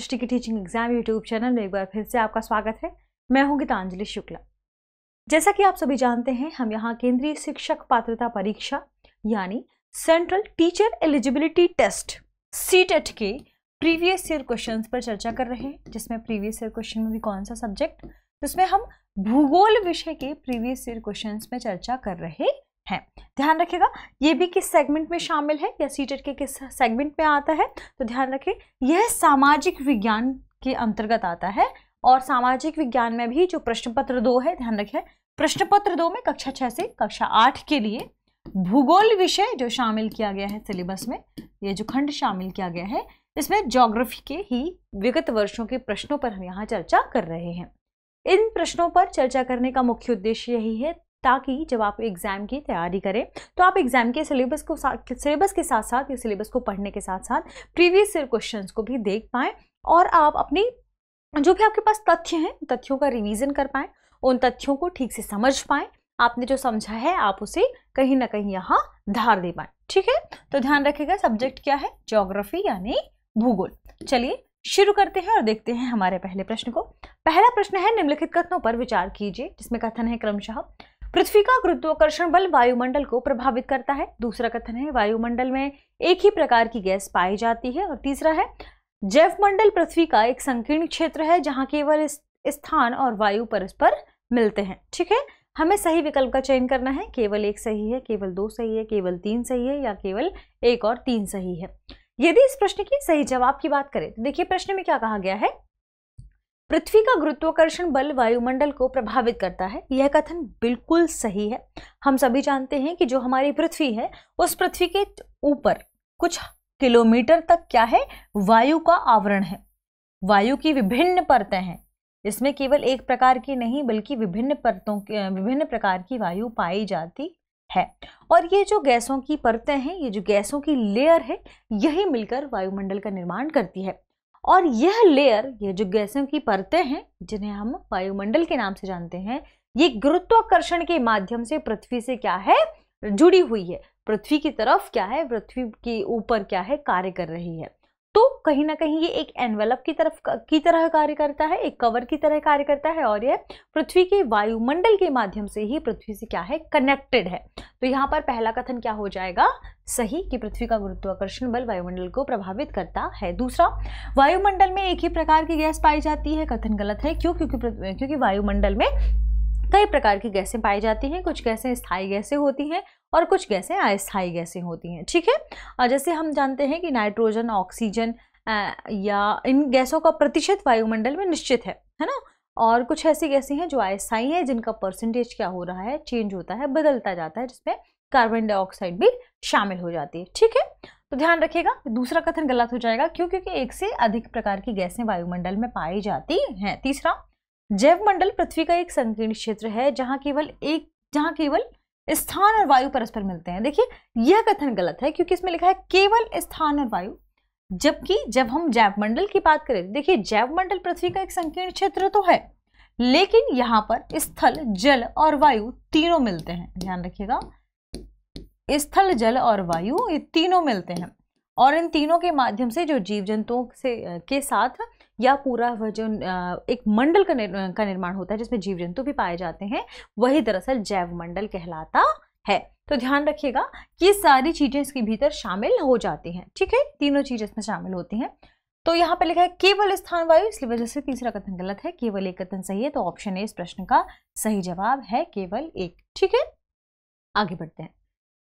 सृष्टि की teaching exam YouTube channel में एक बार फिर से आपका स्वागत है मैं हूं गीतांजलि शुक्ला जैसा कि आप सभी जानते हैं हम यहां केंद्रीय शिक्षक पात्रता परीक्षा यानी सेंट्रल टीचर एलिजिबिलिटी टेस्ट सी के प्रीवियस ईयर क्वेश्चंस पर चर्चा कर रहे हैं जिसमें प्रीवियस ईयर क्वेश्चन में भी कौन सा सब्जेक्ट जिसमें हम भूगोल विषय के प्रीवियस ईयर क्वेश्चन में चर्चा कर रहे हैं ध्यान रखिएगा ये भी किस सेगमेंट में शामिल है या सीटेट के e किस सेगमेंट में आता है तो ध्यान रखें यह सामाजिक विज्ञान के अंतर्गत आता है और सामाजिक विज्ञान में भी जो प्रश्न पत्र दो है ध्यान रखिए प्रश्न पत्र दो में कक्षा छः से कक्षा आठ के लिए भूगोल विषय जो शामिल किया गया है सिलेबस में ये जो खंड शामिल किया गया है इसमें ज्योग्राफी के ही विगत वर्षों के प्रश्नों पर हम यहाँ चर्चा कर रहे हैं इन प्रश्नों पर चर्चा करने का मुख्य उद्देश्य यही है ताकि जब आप एग्ज़ाम की तैयारी करें तो आप एग्ज़ाम के सिलेबस को सिलेबस के साथ साथ या सिलेबस को पढ़ने के साथ साथ प्रीवियस ईयर क्वेश्चन को भी देख पाएँ और आप अपनी जो भी आपके पास तथ्य हैं तथ्यों का रिविजन कर पाएँ उन तथ्यों को ठीक से समझ पाएँ आपने जो समझा है आप उसे कहीं ना कहीं यहाँ धार दे पाएँ ठीक है तो ध्यान रखिएगा सब्जेक्ट क्या है जोग्राफी यानी भूगोल चलिए शुरू करते हैं और देखते हैं हमारे पहले प्रश्न को पहला प्रश्न है निम्नलिखित कथनों पर विचार कीजिए जिसमें कथन है क्रमशः पृथ्वी का गुरुत्वाकर्षण बल वायुमंडल को प्रभावित करता है दूसरा कथन है वायुमंडल में एक ही प्रकार की गैस पाई जाती है और तीसरा है जैवमंडल पृथ्वी का एक संकीर्ण क्षेत्र है जहां केवल स्थान और वायु परस्पर मिलते हैं ठीक है हमें सही विकल्प का चयन करना है केवल एक सही है केवल दो सही है केवल तीन सही है या केवल एक और तीन सही है यदि इस प्रश्न की सही जवाब की बात करें तो देखिए प्रश्न में क्या कहा गया है पृथ्वी का गुरुत्वाकर्षण बल वायुमंडल को प्रभावित करता है यह कथन बिल्कुल सही है हम सभी जानते हैं कि जो हमारी पृथ्वी है उस पृथ्वी के ऊपर कुछ किलोमीटर तक क्या है वायु का आवरण है वायु की विभिन्न परतें हैं इसमें केवल एक प्रकार की नहीं बल्कि विभिन्न परतों के विभिन्न प्रकार की वायु पाई जाती है और ये जो गैसों की परतें हैं ये जो गैसों की लेयर है यही मिलकर वायुमंडल का निर्माण करती है और यह लेयर ये जो गैसों की परतें हैं जिन्हें हम वायुमंडल के नाम से जानते हैं ये गुरुत्वाकर्षण के माध्यम से पृथ्वी से क्या है जुड़ी हुई है पृथ्वी की तरफ क्या है पृथ्वी के ऊपर क्या है कार्य कर रही है तो कहीं ना कहीं ये एक एनवेलप की तरफ की तरह कार्य करता है एक कवर की तरह कार्य करता है और यह पृथ्वी के वायुमंडल के माध्यम से ही पृथ्वी से क्या है कनेक्टेड है तो यहाँ पर पहला कथन क्या हो जाएगा सही कि पृथ्वी का गुरुत्वाकर्षण बल वायुमंडल को प्रभावित करता है दूसरा वायुमंडल में एक ही प्रकार की गैस पाई जाती है कथन गलत है क्यों क्योंकि क्योंकि वायुमंडल में कई प्रकार की गैसें पाई जाती हैं कुछ गैसें स्थायी गैसें होती हैं और कुछ गैसें अस्थायी गैसें होती हैं ठीक है और जैसे हम जानते हैं कि नाइट्रोजन ऑक्सीजन या इन गैसों का प्रतिशत वायुमंडल में निश्चित है है ना और कुछ ऐसी गैसें हैं जो अस्थाई हैं जिनका परसेंटेज क्या हो रहा है चेंज होता है बदलता जाता है जिसमें कार्बन डाइऑक्साइड भी शामिल हो जाती है ठीक है तो ध्यान रखिएगा दूसरा कथन गलत हो जाएगा क्यों क्योंकि एक से अधिक प्रकार की गैसें वायुमंडल में पाई जाती हैं तीसरा जैव मंडल पृथ्वी का एक संकीर्ण क्षेत्र है जहां केवल एक जहां केवल स्थान और वायु परस्पर मिलते हैं देखिए यह कथन गलत है क्योंकि इसमें लिखा है केवल स्थान और वायु जबकि जब हम जैवमंडल की बात करें देखिए मंडल पृथ्वी का एक संकीर्ण क्षेत्र तो है लेकिन यहाँ पर स्थल जल और वायु तीनों मिलते हैं ध्यान रखिएगा स्थल जल और वायु ये तीनों मिलते हैं और इन तीनों के माध्यम से जो जीव जंतुओं से के साथ या पूरा वह जो एक मंडल का का निर्माण होता है जिसमें जीव जंतु भी पाए जाते हैं वही दरअसल जैव मंडल कहलाता है तो ध्यान रखिएगा कि सारी चीज़ें इसके भीतर शामिल हो जाती हैं ठीक है तीनों चीज़ इसमें शामिल होती हैं तो यहाँ पर लिखा है केवल स्थान वायु इसलिए वजह से तीसरा कथन गलत है केवल एक कथन सही है तो ऑप्शन ए इस प्रश्न का सही जवाब है केवल एक ठीक है आगे बढ़ते हैं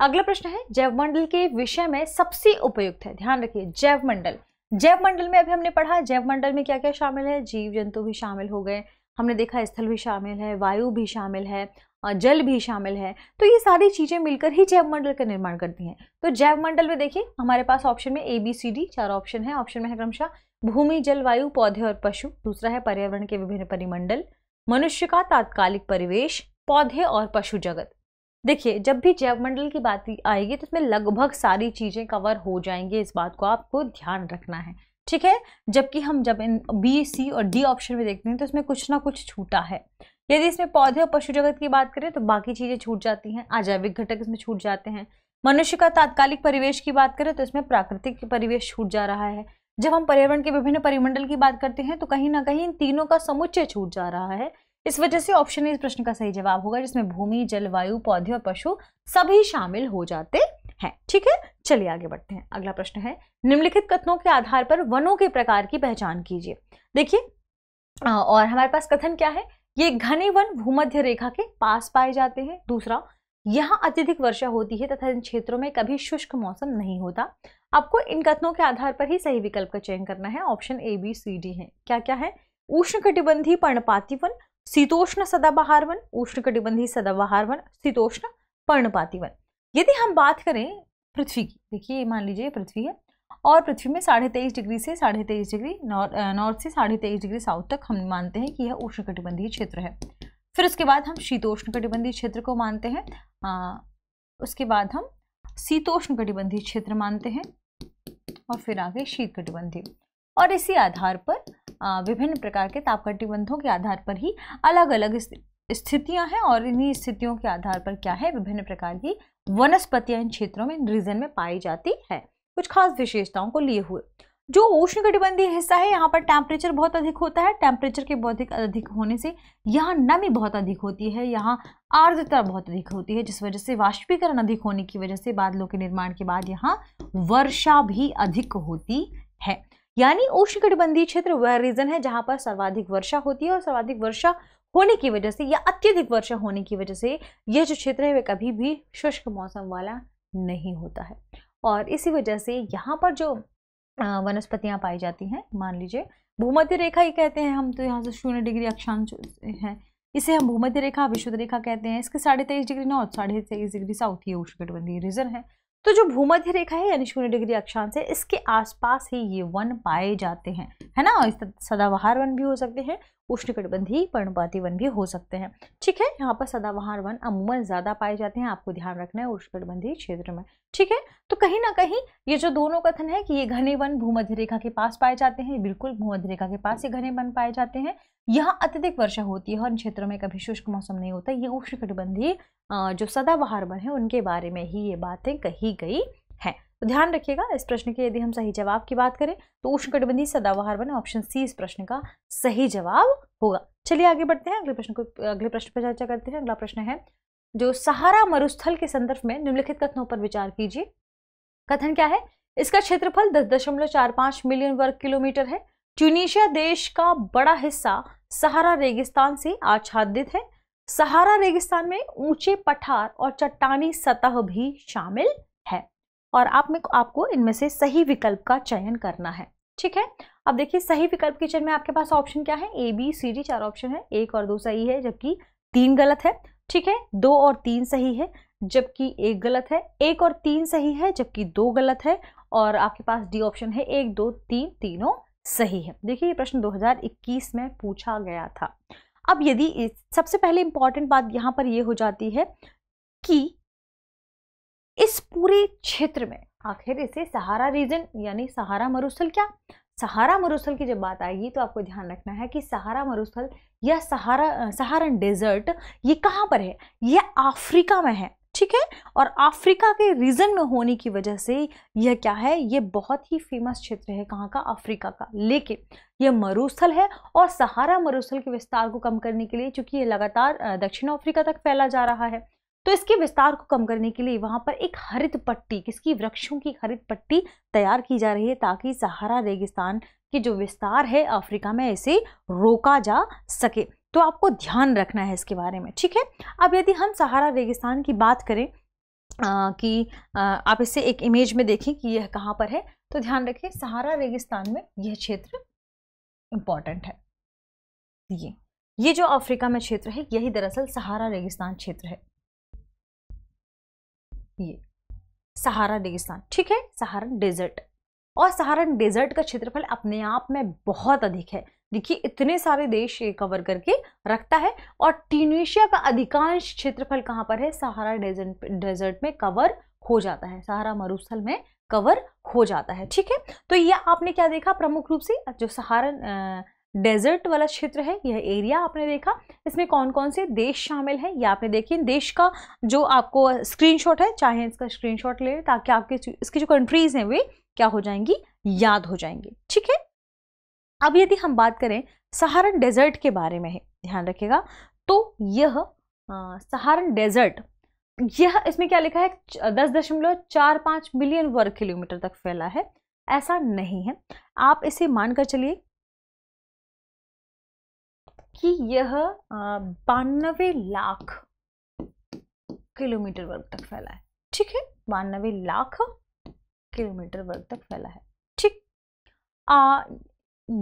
अगला प्रश्न है जैवमंडल के विषय में सबसे उपयुक्त है ध्यान रखिए जैवमंडल जैव मंडल में अभी हमने पढ़ा जैव मंडल में क्या क्या शामिल है जीव जंतु भी शामिल हो गए हमने देखा स्थल भी शामिल है वायु भी शामिल है जल भी शामिल है तो ये सारी चीज़ें मिलकर ही जैव मंडल का निर्माण करती हैं तो जैव मंडल में देखिए हमारे पास ऑप्शन में ए बी सी डी चार ऑप्शन है ऑप्शन में है क्रमशः भूमि जल वायु पौधे और पशु दूसरा है पर्यावरण के विभिन्न परिमंडल मनुष्य का तात्कालिक परिवेश पौधे और पशु जगत देखिए जब भी जैव मंडल की बात आएगी तो इसमें लगभग सारी चीज़ें कवर हो जाएंगी इस बात को आपको ध्यान रखना है ठीक है जबकि हम जब इन बी सी और डी ऑप्शन में देखते हैं तो इसमें कुछ ना कुछ छूटा है यदि इसमें पौधे और पशु जगत की बात करें तो बाकी चीज़ें छूट जाती हैं अजैविक घटक इसमें छूट जाते हैं मनुष्य का तात्कालिक परिवेश की बात करें तो इसमें प्राकृतिक परिवेश छूट जा रहा है जब हम पर्यावरण के विभिन्न परिमंडल की बात करते हैं तो कहीं ना कहीं इन तीनों का समुच्चय छूट जा रहा है इस वजह से ऑप्शन इस प्रश्न का सही जवाब होगा जिसमें भूमि जलवायु पौधे और पशु सभी शामिल हो जाते हैं ठीक है चलिए आगे बढ़ते हैं अगला प्रश्न है निम्नलिखित कथनों के आधार पर वनों के प्रकार की पहचान कीजिए देखिए और हमारे पास कथन क्या है ये घने वन भूमध्य रेखा के पास पाए जाते हैं दूसरा यहाँ अत्यधिक वर्षा होती है तथा इन क्षेत्रों में कभी शुष्क मौसम नहीं होता आपको इन कथनों के आधार पर ही सही विकल्प का चयन करना है option A B C D है क्या क्या है उष्ण कटिबंधी पर्णपाती वन शीतोष्ण सदाबहार वन उष्णकटिबंधीय सदाबहार वन शीतोष्ण पर्णपाती वन यदि हम बात करें पृथ्वी की देखिए मान लीजिए पृथ्वी है और पृथ्वी में साढ़े तेईस डिग्री से साढ़े तेईस डिग्री नॉर्थ से साढ़े तेईस डिग्री साउथ तक हम मानते हैं कि यह उष्णकटिबंधीय क्षेत्र है फिर उसके बाद हम शीतोष्ण कटिबंधीय क्षेत्र को मानते हैं आ, उसके बाद हम शीतोष्ण कटिबंधीय क्षेत्र मानते हैं और फिर आगे शीत कटिबंधीय और इसी आधार पर विभिन्न प्रकार के तापकटिबंधों के आधार पर ही अलग अलग स्थितियां हैं और इन्हीं स्थितियों के आधार पर क्या है विभिन्न प्रकार की वनस्पतियां इन क्षेत्रों में रीजन में पाई जाती है कुछ खास विशेषताओं को लिए हुए जो उष्णकटिबंधीय हिस्सा है यहाँ पर टेम्परेचर बहुत अधिक होता है टेम्परेचर के बहुत अधिक होने से यहाँ नमी बहुत अधिक होती है यहाँ आर्द्रता बहुत अधिक होती है जिस वजह से वाष्पीकरण अधिक होने की वजह से बादलों के निर्माण के बाद यहाँ वर्षा भी अधिक होती है यानी उष्णकटिबंधीय क्षेत्र वह रीजन है जहाँ पर सर्वाधिक वर्षा होती है और सर्वाधिक वर्षा होने की वजह से या अत्यधिक वर्षा होने की वजह से यह जो क्षेत्र है वह कभी भी शुष्क मौसम वाला नहीं होता है और इसी वजह से यहाँ पर जो वनस्पतियाँ पाई जाती हैं मान लीजिए भूमध्य रेखा ही कहते हैं हम तो यहाँ से शून्य डिग्री अक्षांश है इसे हम भूमध्य रेखा विशुद्ध रेखा कहते हैं इसके साढ़े तेईस डिग्री नॉर्थ साढ़े तेईस डिग्री साउथ ये उष्णकटिबंधीय रीजन है तो जो भूमध्य रेखा है यानी शून्य डिग्री अक्षांश है इसके आसपास ही ये वन पाए जाते हैं है ना और सदाबहार वन भी हो सकते हैं उष्णकटिबंधीय पर्णपाती वन भी हो सकते हैं ठीक है यहाँ पर सदाबहार वन अमूमन ज़्यादा पाए जाते हैं आपको ध्यान रखना है उष्णकटिबंधीय क्षेत्र में ठीक है तो कहीं ना कहीं ये जो दोनों कथन है कि ये घने वन भूमध्य रेखा के पास पाए जाते हैं बिल्कुल भूमध्य रेखा के पास ये घने वन पाए जाते हैं यहाँ अत्यधिक वर्षा होती है और इन क्षेत्रों में कभी शुष्क मौसम नहीं होता ये उष्णकटिबंधीय जो सदाबहार वन है उनके बारे में ही ये बातें कही गई है तो ध्यान रखिएगा इस प्रश्न के यदि हम सही जवाब की बात करें तो उष्णकटिबंधीय सदाबहार बने ऑप्शन सी इस प्रश्न का सही जवाब होगा चलिए आगे बढ़ते हैं अगले प्रश्न को अगले प्रश्न पर चर्चा करते हैं अगला प्रश्न है जो सहारा मरुस्थल के संदर्भ में निम्नलिखित कथनों पर विचार कीजिए कथन क्या है इसका क्षेत्रफल दस दशमलव चार पांच मिलियन वर्ग किलोमीटर है ट्यूनिशिया देश का बड़ा हिस्सा सहारा रेगिस्तान से आच्छादित है सहारा रेगिस्तान में ऊंचे पठार और चट्टानी सतह भी शामिल और आप में आपको इनमें से सही विकल्प का चयन करना है ठीक है अब देखिए सही विकल्प के चयन में आपके पास ऑप्शन क्या है ए बी सी डी चार ऑप्शन है एक और दो सही है जबकि तीन गलत है ठीक है दो और तीन सही है जबकि एक गलत है एक और तीन सही है जबकि दो गलत है और आपके पास डी ऑप्शन है एक दो तीन तीनों सही है देखिए ये प्रश्न 2021 में पूछा गया था अब यदि सबसे पहले इंपॉर्टेंट बात यहाँ पर ये हो जाती है कि इस पूरे क्षेत्र में आखिर इसे सहारा रीजन यानी सहारा मरुस्थल क्या सहारा मरुस्थल की जब बात आएगी तो आपको ध्यान रखना है कि सहारा मरुस्थल या सहारा सहारन डेजर्ट ये कहाँ पर है यह अफ्रीका में है ठीक है और अफ्रीका के रीजन में होने की वजह से यह क्या है ये बहुत ही फेमस क्षेत्र है कहाँ का अफ्रीका का लेकिन यह मरुस्थल है और सहारा मरुस्थल के विस्तार को कम करने के लिए चूंकि ये लगातार दक्षिण अफ्रीका तक फैला जा रहा है तो इसके विस्तार को कम करने के लिए वहां पर एक हरित पट्टी किसकी वृक्षों की हरित पट्टी तैयार की जा रही है ताकि सहारा रेगिस्तान की जो विस्तार है अफ्रीका में इसे रोका जा सके तो आपको ध्यान रखना है इसके बारे में ठीक है अब यदि हम सहारा रेगिस्तान की बात करें आ, कि आ, आप इसे एक इमेज में देखें कि यह कहाँ पर है तो ध्यान रखें सहारा रेगिस्तान में यह क्षेत्र इम्पॉर्टेंट है ये ये जो अफ्रीका में क्षेत्र है यही दरअसल सहारा रेगिस्तान क्षेत्र है ये सहारा रेगिस्तान ठीक है सहारन डेजर्ट और सहारन डेजर्ट का क्षेत्रफल अपने आप में बहुत अधिक है देखिए इतने सारे देश ये कवर करके रखता है और टीनिशिया का अधिकांश क्षेत्रफल कहाँ पर है सहारा डेजर्ट डेजर्ट में कवर हो जाता है सहारा मरुस्थल में कवर हो जाता है ठीक है तो ये आपने क्या देखा प्रमुख रूप से जो सहारन डेजर्ट वाला क्षेत्र है यह एरिया आपने देखा इसमें कौन कौन से देश शामिल हैं यह आपने देखिए देश का जो आपको स्क्रीनशॉट है चाहे इसका स्क्रीनशॉट ले ताकि आपके इसकी जो कंट्रीज़ हैं वे क्या हो जाएंगी याद हो जाएंगी ठीक है अब यदि हम बात करें सहारन डेजर्ट के बारे में ध्यान रखिएगा तो यह सहारन डेजर्ट यह इसमें क्या लिखा है दस दशमलव चार पाँच मिलियन वर्ग किलोमीटर तक फैला है ऐसा नहीं है आप इसे मानकर चलिए कि यह बानवे लाख किलोमीटर वर्ग तक फैला है ठीक है बानवे लाख किलोमीटर वर्ग तक फैला है ठीक आ,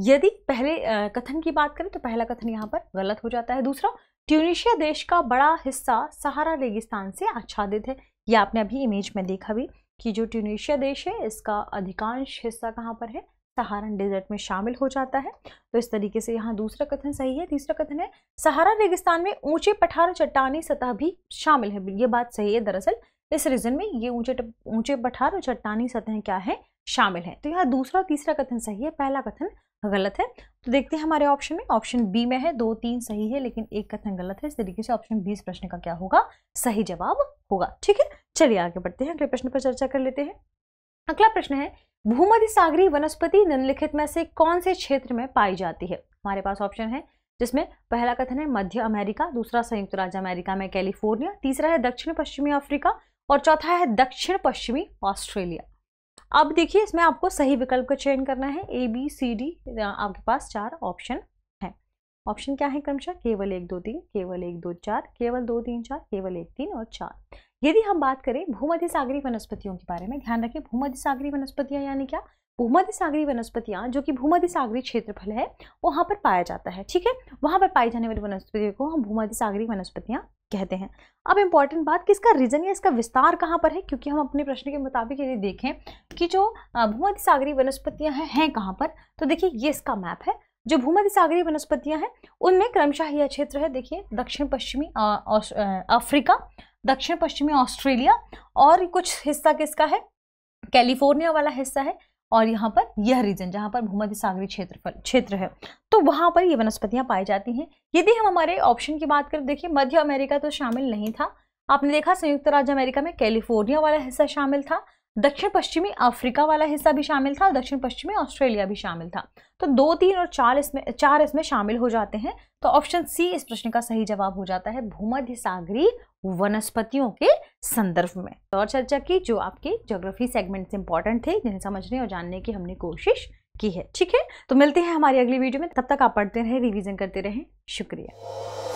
यदि पहले कथन की बात करें तो पहला कथन यहाँ पर गलत हो जाता है दूसरा ट्यूनिशिया देश का बड़ा हिस्सा सहारा रेगिस्तान से आच्छादित है यह आपने अभी इमेज में देखा भी कि जो ट्यूनिशिया देश है इसका अधिकांश हिस्सा कहाँ पर है सहारन डेजर्ट में शामिल हो जाता है तो इस तरीके से यहाँ दूसरा कथन सही है तीसरा कथन है सहारा रेगिस्तान में ऊंचे पठार चट्टानी सतह भी शामिल है ये बात सही है दरअसल इस रीजन में ये ऊंचे ऊंचे पठार और चट्टानी सतह क्या है शामिल है तो यहाँ दूसरा और तीसरा कथन सही है पहला कथन गलत है तो देखते हैं हमारे ऑप्शन में ऑप्शन बी में है दो तीन सही है लेकिन एक कथन गलत है इस तरीके से ऑप्शन बी इस प्रश्न का क्या होगा सही जवाब होगा ठीक है चलिए आगे बढ़ते हैं अगले प्रश्न पर चर्चा कर लेते हैं अगला प्रश्न है भूमध्य सागरी वनस्पति निम्नलिखित में से कौन से क्षेत्र में पाई जाती है हमारे पास ऑप्शन है जिसमें पहला कथन है मध्य अमेरिका दूसरा संयुक्त राज्य अमेरिका में कैलिफोर्निया तीसरा है दक्षिण पश्चिमी अफ्रीका और चौथा है दक्षिण पश्चिमी ऑस्ट्रेलिया अब देखिए इसमें आपको सही विकल्प का चयन करना है ए बी सी डी आपके पास चार ऑप्शन है ऑप्शन क्या है क्रमशः केवल एक दो तीन केवल एक दो चार केवल दो तीन चार केवल एक तीन और चार यदि हम बात करें भूमध्य सागरी वनस्पतियों के बारे में ध्यान रखें भूमध्य सागरी वनस्पतियाँ यानी क्या भूमध्य सागरी वनस्पतियाँ जो कि भूमध्य सागरी क्षेत्रफल है वहां पर पाया जाता है ठीक है वहां पर पाई जाने वाली वनस्पतियों को हम भूमध्य सागरी वनस्पतियाँ कहते हैं अब इंपॉर्टेंट बात कि इसका रीज़न या इसका विस्तार कहाँ पर है क्योंकि हम अपने प्रश्न के मुताबिक यदि देखें कि जो भूमध्य सागरी वनस्पतियां हैं है कहाँ पर तो देखिए ये इसका मैप है जो भूमध्य सागरी वनस्पतियाँ हैं उनमें क्रमशः यह क्षेत्र है देखिए दक्षिण पश्चिमी अफ्रीका दक्षिण पश्चिमी ऑस्ट्रेलिया और कुछ हिस्सा किसका है कैलिफोर्निया वाला हिस्सा है और यहाँ पर यह रीजन जहाँ पर भूमध्य क्षेत्र पर क्षेत्र है तो वहाँ पर ये वनस्पतियाँ पाई जाती हैं यदि हम हमारे ऑप्शन की बात करें देखिए मध्य अमेरिका तो शामिल नहीं था आपने देखा संयुक्त राज्य अमेरिका में कैलिफोर्निया वाला हिस्सा शामिल था दक्षिण पश्चिमी अफ्रीका वाला हिस्सा भी शामिल था और दक्षिण पश्चिमी ऑस्ट्रेलिया भी शामिल था तो दो तीन और चार इसमें चार इसमें शामिल हो जाते हैं तो ऑप्शन सी इस प्रश्न का सही जवाब हो जाता है भूमध्य सागरी वनस्पतियों के संदर्भ में तो और चर्चा की जो आपके ज्योग्राफी सेगमेंट से इंपॉर्टेंट थे जिन्हें समझने और जानने की हमने कोशिश की है ठीक है तो मिलते हैं हमारी अगली वीडियो में तब तक आप पढ़ते रहें रिविजन करते रहें शुक्रिया